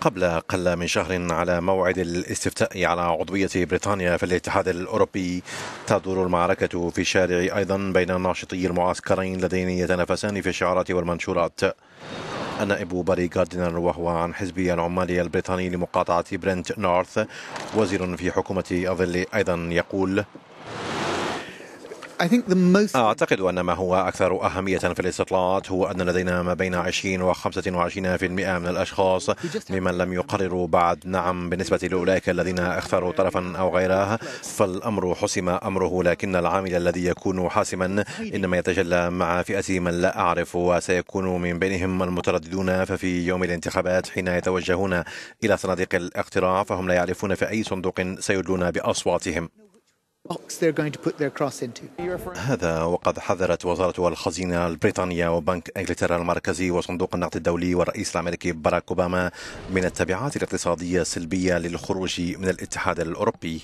قبل أقل من شهر على موعد الاستفتاء على عضوية بريطانيا في الاتحاد الأوروبي تدور المعركة في الشارع أيضا بين ناشطي المعسكرين اللذين يتنافسان في الشعارات والمنشورات النائب باري جاردنر وهو عن حزب العمال البريطاني لمقاطعة برنت نورث وزير في حكومة أظل أيضا يقول أعتقد أن ما هو أكثر أهمية في الاستطلاعات هو أن لدينا ما بين 20 و 25% من الأشخاص ممن لم يقرروا بعد نعم بالنسبة لأولئك الذين اختاروا طرفا أو غيره فالأمر حسم أمره لكن العامل الذي يكون حاسما إنما يتجلى مع فئة من لا أعرف وسيكون من بينهم المترددون ففي يوم الانتخابات حين يتوجهون إلى صناديق الاقتراع فهم لا يعرفون في أي صندوق سيدلون بأصواتهم هذا وقد حذرت وزارة الخزينة البريطانية وبنك انجلترا المركزي وصندوق النقد الدولي والرئيس الامريكي باراك اوباما من التبعات الاقتصادية السلبية للخروج من الاتحاد الاوروبي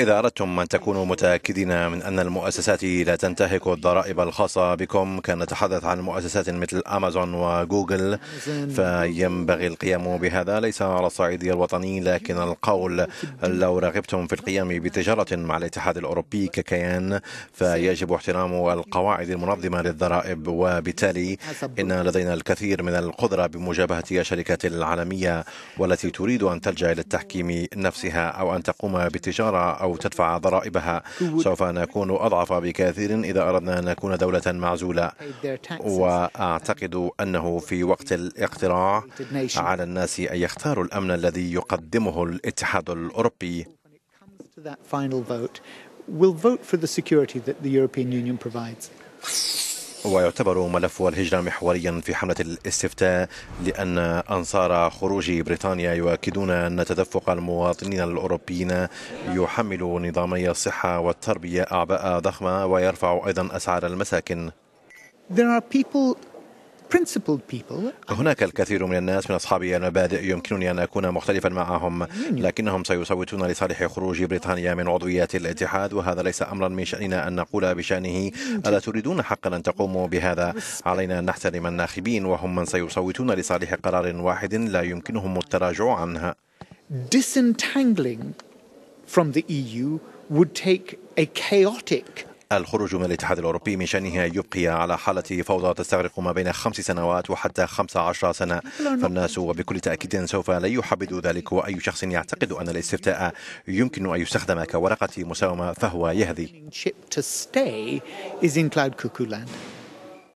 إذا أردتم أن تكونوا متأكدين من أن المؤسسات لا تنتهك الضرائب الخاصة بكم كنتحدث عن مؤسسات مثل أمازون وجوجل فينبغي القيام بهذا ليس على الصعيد الوطني لكن القول لو رغبتم في القيام بتجارة مع الاتحاد الأوروبي ككيان فيجب احترام القواعد المنظمة للضرائب وبالتالي إن لدينا الكثير من القدرة بمجابهة الشركات العالمية والتي تريد أن تلجأ إلى التحكيم نفسها أو أن تقوم تقوم بتجارة أو تدفع ضرائبها سوف نكون أضعف بكثير إذا أردنا أن نكون دولة معزولة وأعتقد أنه في وقت الاقتراع على الناس أن يختاروا الأمن الذي يقدمه الاتحاد الأوروبي will vote for the security that the European Union provides. ويعتبر ملف الهجرة محوريا في حملة الاستفتاء لأن أنصار خروج بريطانيا يؤكدون أن تدفق المواطنين الأوروبيين يحمل نظامي الصحة والتربية أعباء ضخمة ويرفع أيضا أسعار المساكن There are people هناك الكثير من الناس من أصحاب المبادئ يمكنني أن أكون مختلفا معهم لكنهم سيصوتون لصالح خروج بريطانيا من عضوية الاتحاد وهذا ليس أمرا من شأننا أن نقول بشأنه ألا تريدون حقا أن تقوموا بهذا علينا أن نحترم الناخبين وهم من سيصوتون لصالح قرار واحد لا يمكنهم التراجع عنها Disentangling from the EU would take a chaotic الخروج من الاتحاد الأوروبي من شأنه يبقي على حاله فوضى تستغرق ما بين خمس سنوات وحتى خمس عشر سنة فالناس وبكل تأكيد سوف لا يحبذ ذلك وأي شخص يعتقد أن الاستفتاء يمكن أن يستخدم كورقة مساومة فهو يهذي